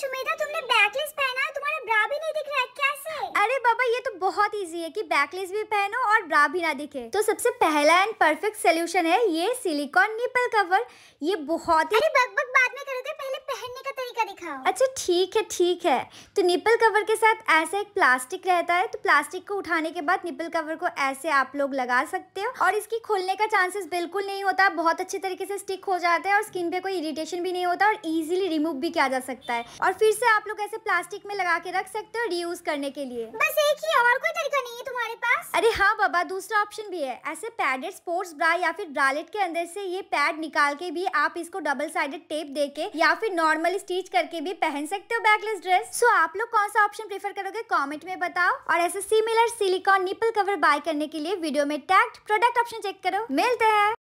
सुमेधा तुमने बैकलेस पहना है तुम्हारा ब्रा भी नहीं दिख रहा है कैसे अरे बाबा ये तो बहुत इजी है कि बैकलेस भी पहनो और ब्रा भी ना दिखे तो सबसे पहला एंड परफेक्ट सोल्यूशन है ये सिलिकॉन निपल कवर ये बहुत ही अरे बग बग बाद में करोगे अच्छा ठीक है ठीक है तो निपल कवर के साथ ऐसा एक प्लास्टिक रहता है तो प्लास्टिक को उठाने के बाद निपल कवर को ऐसे आप लोग लगा सकते हो और इसकी खुलने का चांसेस बिल्कुल नहीं होता बहुत अच्छे तरीके से स्टिक हो जाता है और स्किन पे कोई इरिटेशन भी नहीं होता और इजिली रिमूव भी किया जा सकता है और फिर से आप लोग ऐसे प्लास्टिक में लगा के रख सकते हो रीयूज करने के लिए बस एक ही और कोई अरे हाँ बाबा दूसरा ऑप्शन भी है ऐसे पैडेड स्पोर्ट्स ब्रा या फिर ब्रालेट के अंदर से ये पैड निकाल के भी आप इसको डबल साइडेड टेप दे के या फिर नॉर्मल स्टिच करके भी पहन सकते हो बैकलेस ड्रेस सो आप लोग कौन सा ऑप्शन प्रेफर करोगे कॉमेंट में बताओ और ऐसे similar silicone nipple cover buy करने के लिए वीडियो में टैक्ट प्रोडक्ट ऑप्शन चेक करो मिलते हैं